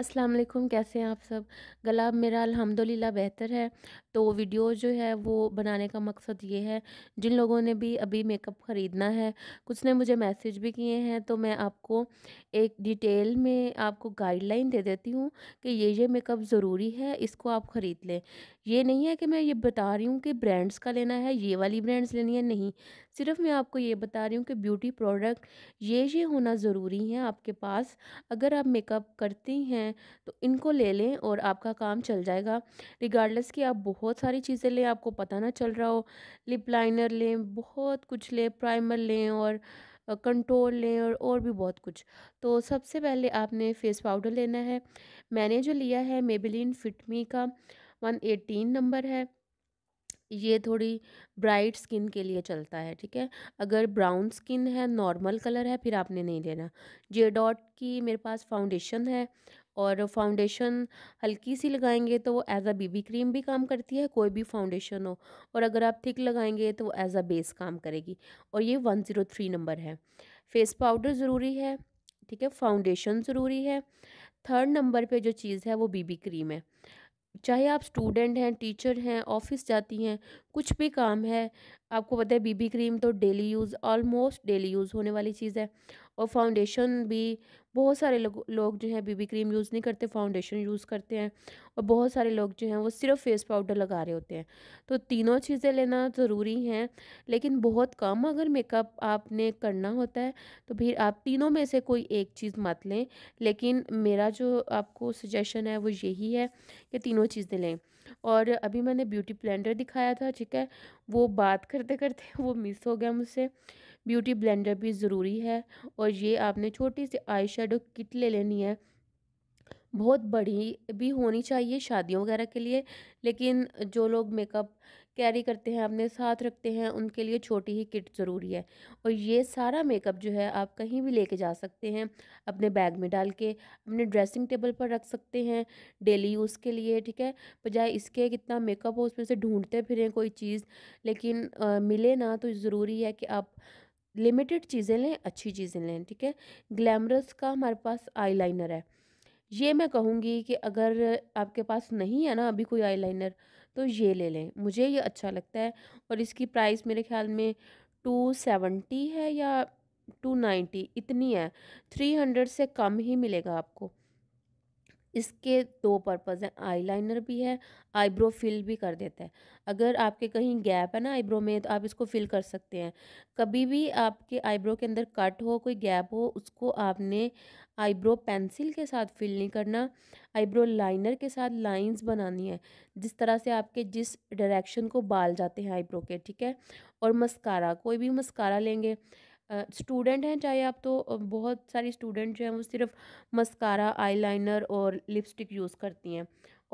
अस्सलाम वालेकुम कैसे हैं आप सब गला मेरा अल्हम्दुलिल्लाह बेहतर है तो वीडियो जो है वो बनाने का मकसद ये है जिन लोगों ने भी अभी मेकअप ख़रीदना है कुछ ने मुझे मैसेज भी किए हैं तो मैं आपको एक डिटेल में आपको गाइडलाइन दे देती हूँ कि ये ये मेकअप ज़रूरी है इसको आप ख़रीद लें ये नहीं है कि मैं ये बता रही हूँ कि ब्रांड्स का लेना है ये वाली ब्रांड्स लेनी है नहीं सिर्फ मैं आपको ये बता रही हूँ कि ब्यूटी प्रोडक्ट ये ये होना ज़रूरी है आपके पास अगर आप मेकअप करती हैं हैं तो इनको ले लें और आपका काम चल जाएगा रिगार्डलेस कि आप बहुत सारी चीज़ें लें आपको पता ना चल रहा हो लिप लाइनर लें बहुत कुछ लें प्राइमर लें और कंट्रोल लें और और भी बहुत कुछ तो सबसे पहले आपने फेस पाउडर लेना है मैंने जो लिया है मेबिलिन फिटमी का वन एटीन नंबर है ये थोड़ी ब्राइट स्किन के लिए चलता है ठीक है अगर ब्राउन स्किन है नॉर्मल कलर है फिर आपने नहीं लेना जे डॉट की मेरे पास फाउंडेशन है और फाउंडेशन हल्की सी लगाएंगे तो वो एज़ आ बीबी क्रीम भी काम करती है कोई भी फाउंडेशन हो और अगर आप थिक लगाएंगे तो वो एज़ आ बेस काम करेगी और ये वन ज़ीरो थ्री नंबर है फेस पाउडर ज़रूरी है ठीक है फाउंडेशन ज़रूरी है थर्ड नंबर पे जो चीज़ है वो बीबी क्रीम है चाहे आप स्टूडेंट हैं टीचर हैं ऑफिस जाती हैं कुछ भी काम है आपको पता है बीबी क्रीम तो daily use almost daily use होने वाली चीज़ है और फाउंडेशन भी बहुत सारे लोग जो हैं बीबी क्रीम यूज़ नहीं करते फाउंडेशन यूज़ करते हैं और बहुत सारे लोग जो हैं वो सिर्फ फेस पाउडर लगा रहे होते हैं तो तीनों चीज़ें लेना ज़रूरी हैं लेकिन बहुत कम अगर मेकअप आपने करना होता है तो फिर आप तीनों में से कोई एक चीज़ मत लें लेकिन मेरा जो आपको सजेशन है वो यही है कि तीनों चीज़ें लें और अभी मैंने ब्यूटी ब्लेंडर दिखाया था ठीक है वो बात करते करते वो मिस हो गया मुझसे ब्यूटी ब्लेंडर भी ज़रूरी है और ये आपने छोटी सी आई शेडो किट ले लेनी है बहुत बड़ी भी होनी चाहिए शादियों वगैरह के लिए लेकिन जो लोग मेकअप कैरी करते हैं अपने साथ रखते हैं उनके लिए छोटी ही किट ज़रूरी है और ये सारा मेकअप जो है आप कहीं भी लेके जा सकते हैं अपने बैग में डाल के अपने ड्रेसिंग टेबल पर रख सकते हैं डेली यूज़ के लिए ठीक है बजाय इसके कितना मेकअप हो उसमें से ढूंढते फिरें कोई चीज़ लेकिन आ, मिले ना तो ज़रूरी है कि आप लिमिटेड चीज़ें लें अच्छी चीज़ें लें ठीक है ग्लैमरस का हमारे पास आईलाइनर है ये मैं कहूँगी कि अगर आपके पास नहीं है ना अभी कोई आईलाइनर तो ये ले लें मुझे ये अच्छा लगता है और इसकी प्राइस मेरे ख्याल में टू सेवेंटी है या टू नाइन्टी इतनी है थ्री हंड्रेड से कम ही मिलेगा आपको इसके दो पर्पज़ हैं आई लाइनर भी है आईब्रो फिल भी कर देता है अगर आपके कहीं गैप है ना आईब्रो में तो आप इसको फिल कर सकते हैं कभी भी आपके आईब्रो के अंदर कट हो कोई गैप हो उसको आपने आईब्रो पेंसिल के साथ फिल नहीं करना आईब्रो लाइनर के साथ लाइंस बनानी है जिस तरह से आपके जिस डायरेक्शन को बाल जाते हैं आईब्रो के ठीक है और मस्कारा कोई भी मस्कारा लेंगे स्टूडेंट हैं चाहे आप तो बहुत सारी स्टूडेंट जो हैं वो सिर्फ मस्कारा आईलाइनर और लिपस्टिक यूज़ करती हैं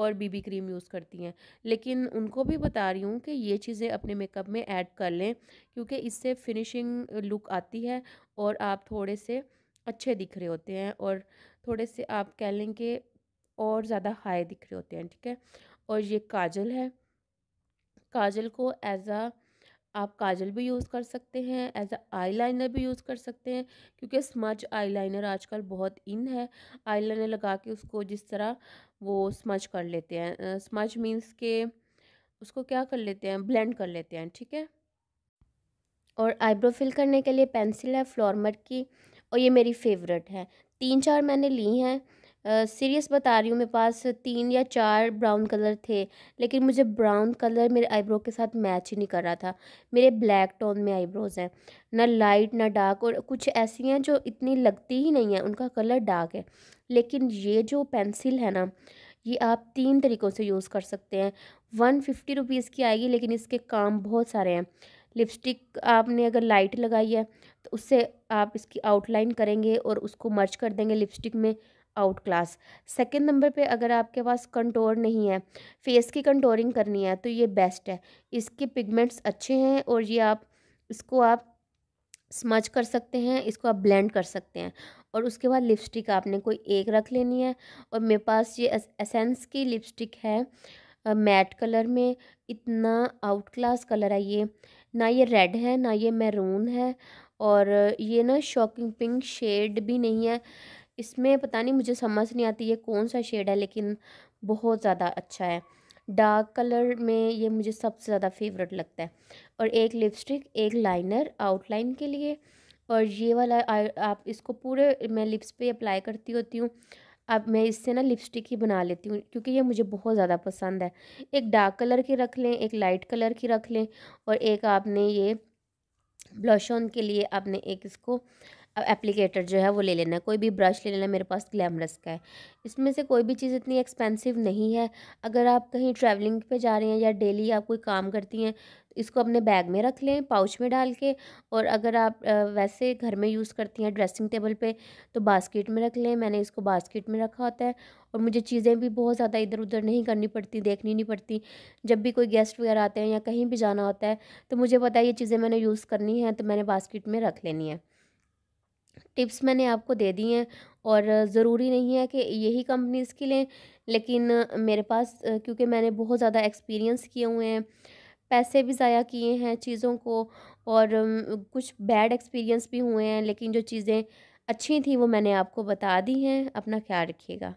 और बीबी क्रीम यूज़ करती हैं लेकिन उनको भी बता रही हूँ कि ये चीज़ें अपने मेकअप में ऐड कर लें क्योंकि इससे फिनिशिंग लुक आती है और आप थोड़े से अच्छे दिख रहे होते हैं और थोड़े से आप कह लें कि और ज़्यादा हाई दिख रहे होते हैं ठीक है और ये काजल है काजल को एज आ आप काजल भी यूज़ कर सकते हैं एज अ आईलाइनर भी यूज़ कर सकते हैं क्योंकि स्मज आईलाइनर आजकल बहुत इन है आईलाइनर लगा के उसको जिस तरह वो स्मज कर लेते हैं स्मज मीन्स के उसको क्या कर लेते हैं ब्लेंड कर लेते हैं ठीक है और आईब्रो फिल करने के लिए पेंसिल है फ्लोरमर की और ये मेरी फेवरेट है तीन चार मैंने ली हैं सीरियस बता रही हूँ मेरे पास तीन या चार ब्राउन कलर थे लेकिन मुझे ब्राउन कलर मेरे आईब्रो के साथ मैच ही नहीं कर रहा था मेरे ब्लैक टोन में आईब्रोज़ हैं ना लाइट ना डार्क और कुछ ऐसी हैं जो इतनी लगती ही नहीं है उनका कलर डार्क है लेकिन ये जो पेंसिल है ना ये आप तीन तरीक़ों से यूज़ कर सकते हैं वन फिफ्टी रुपीज़ की आएगी लेकिन इसके काम बहुत सारे हैं लिपस्टिक आपने अगर लाइट लगाई है तो उससे आप इसकी आउटलाइन करेंगे और उसको मर्च कर देंगे लिपस्टिक में आउट क्लास सेकेंड नंबर पे अगर आपके पास कंटोर नहीं है फेस की कंटोरिंग करनी है तो ये बेस्ट है इसके पिगमेंट्स अच्छे हैं और ये आप इसको आप स्मच कर सकते हैं इसको आप ब्लेंड कर सकते हैं और उसके बाद लिपस्टिक आपने कोई एक रख लेनी है और मेरे पास ये एसेंस की लिपस्टिक है मैट कलर में इतना आउट क्लास कलर है ये ना ये रेड है ना ये मैरून है और ये ना शॉकिंग पिंक शेड भी नहीं है इसमें पता नहीं मुझे समझ नहीं आती ये कौन सा शेड है लेकिन बहुत ज़्यादा अच्छा है डार्क कलर में ये मुझे सबसे ज़्यादा फेवरेट लगता है और एक लिपस्टिक एक लाइनर आउटलाइन के लिए और ये वाला आ, आप इसको पूरे मैं लिप्स पे अप्लाई करती होती हूँ अब मैं इससे ना लिपस्टिक ही बना लेती हूँ क्योंकि ये मुझे बहुत ज़्यादा पसंद है एक डार्क कलर की रख लें एक लाइट कलर की रख लें और एक आपने ये ब्लश ऑन के लिए आपने एक इसको एप्लीकेटर जो है वो ले लेना है कोई भी ब्रश ले लेना मेरे पास ग्लैमरस का है इसमें से कोई भी चीज़ इतनी एक्सपेंसिव नहीं है अगर आप कहीं ट्रैवलिंग पे जा रहे हैं या डेली आप कोई काम करती हैं इसको अपने बैग में रख लें पाउच में डाल के और अगर आप वैसे घर में यूज़ करती हैं ड्रेसिंग टेबल पे तो बास्केट में रख लें मैंने इसको बास्केट में रखा होता है और मुझे चीज़ें भी बहुत ज़्यादा इधर उधर नहीं करनी पड़ती देखनी नहीं पड़ती जब भी कोई गेस्ट वगैरह आते हैं या कहीं भी जाना होता है तो मुझे पता है ये चीज़ें मैंने यूज़ करनी है तो मैंने बास्केट में रख लेनी है टिप्स मैंने आपको दे दी हैं और ज़रूरी नहीं है कि यही कंपनीज़ की लें लेकिन मेरे पास क्योंकि मैंने बहुत ज़्यादा एक्सपीरियंस किए हुए हैं पैसे भी ज़ाया किए हैं चीज़ों को और कुछ बैड एक्सपीरियंस भी हुए हैं लेकिन जो चीज़ें अच्छी थी वो मैंने आपको बता दी हैं अपना ख्याल रखिएगा